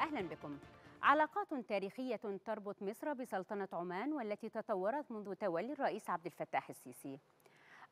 أهلا بكم علاقات تاريخية تربط مصر بسلطنة عمان والتي تطورت منذ تولي الرئيس عبد الفتاح السيسي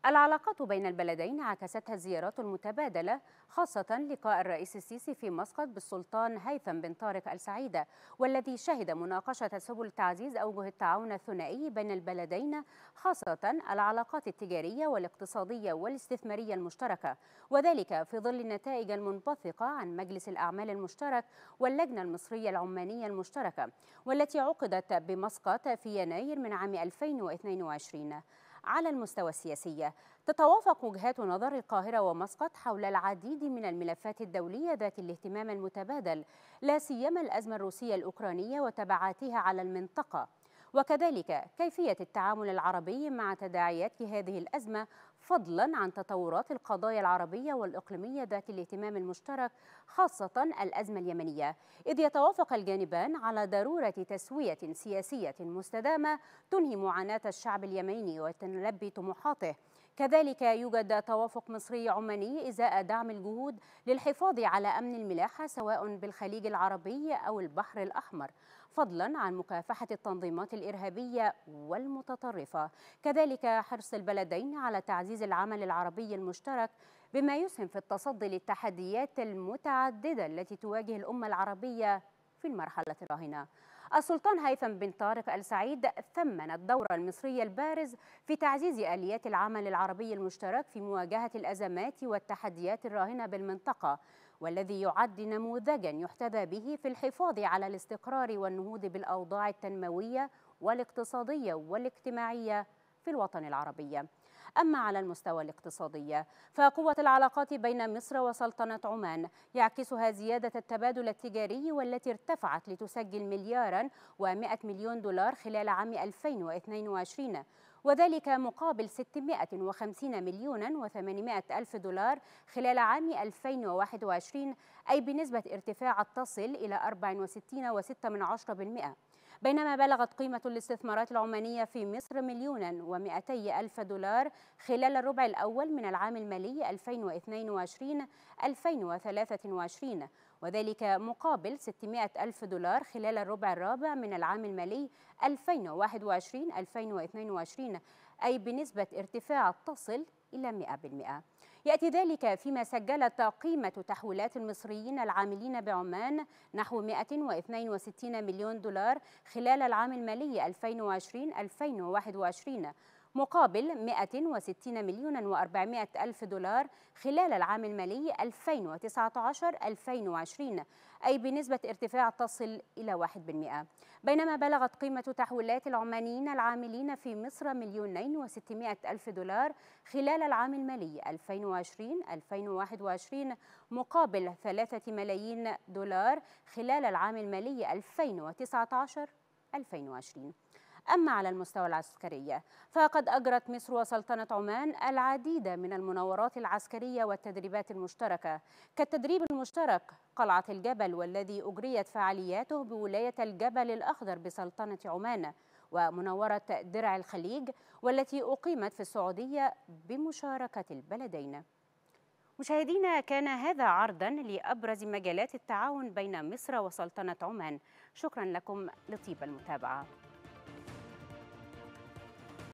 العلاقات بين البلدين عكستها الزيارات المتبادلة خاصة لقاء الرئيس السيسي في مسقط بالسلطان هيثم بن طارق السعيدة والذي شهد مناقشة سبل تعزيز أوجه التعاون الثنائي بين البلدين خاصة العلاقات التجارية والاقتصادية والاستثمارية المشتركة وذلك في ظل النتائج المنبثقة عن مجلس الأعمال المشترك واللجنة المصرية العمانية المشتركة والتي عقدت بمسقط في يناير من عام 2022 على المستوى السياسي تتوافق وجهات نظر القاهرة ومسقط حول العديد من الملفات الدولية ذات الاهتمام المتبادل لا سيما الأزمة الروسية الأوكرانية وتبعاتها على المنطقة وكذلك كيفية التعامل العربي مع تداعيات هذه الأزمة فضلا عن تطورات القضايا العربية والإقليمية ذات الاهتمام المشترك خاصة الأزمة اليمنية إذ يتوافق الجانبان على ضرورة تسوية سياسية مستدامة تنهي معاناة الشعب اليمني وتلبي طموحاته كذلك يوجد توافق مصري عماني إزاء دعم الجهود للحفاظ على أمن الملاحة سواء بالخليج العربي أو البحر الأحمر فضلا عن مكافحة التنظيمات الإرهابية والمتطرفة كذلك حرص البلدين على تعزيز العمل العربي المشترك بما يسهم في التصدي للتحديات المتعددة التي تواجه الأمة العربية في المرحلة الراهنة السلطان هيثم بن طارق آل سعيد ثمن الدور المصري البارز في تعزيز آليات العمل العربي المشترك في مواجهة الأزمات والتحديات الراهنة بالمنطقة والذي يعد نموذجا يحتذى به في الحفاظ على الاستقرار والنهوض بالأوضاع التنموية والاقتصادية والاجتماعية في الوطن العربي أما على المستوى الاقتصادي فقوة العلاقات بين مصر وسلطنة عمان يعكسها زيادة التبادل التجاري والتي ارتفعت لتسجل مليارا و100 مليون دولار خلال عام 2022 وذلك مقابل 650 مليون و800 ألف دولار خلال عام 2021 أي بنسبة ارتفاع تصل إلى 64.6% بينما بلغت قيمة الاستثمارات العمانية في مصر مليونا و ألف دولار خلال الربع الأول من العام المالي 2022-2023 وذلك مقابل 600 ألف دولار خلال الربع الرابع من العام المالي 2021-2022 أي بنسبة ارتفاع تصل إلى 100% يأتي ذلك فيما سجلت قيمة تحويلات المصريين العاملين بعمان نحو 162 مليون دولار خلال العام المالي 2020-2021 مقابل 160 مليون و400 ألف دولار خلال العام المالي 2019-2020 أي بنسبة ارتفاع تصل إلى 1% بينما بلغت قيمة تحويلات العمانيين العاملين في مصر مليونين و600 ألف دولار خلال العام المالي 2020-2021 مقابل 3 ملايين دولار خلال العام المالي 2019 2020 أما على المستوى العسكري فقد أجرت مصر وسلطنة عمان العديد من المناورات العسكرية والتدريبات المشتركة كالتدريب المشترك قلعة الجبل والذي أجريت فعالياته بولاية الجبل الأخضر بسلطنة عمان ومناورة درع الخليج والتي أقيمت في السعودية بمشاركة البلدين مشاهدينا كان هذا عرضا لأبرز مجالات التعاون بين مصر وسلطنة عمان شكرا لكم لطيب المتابعة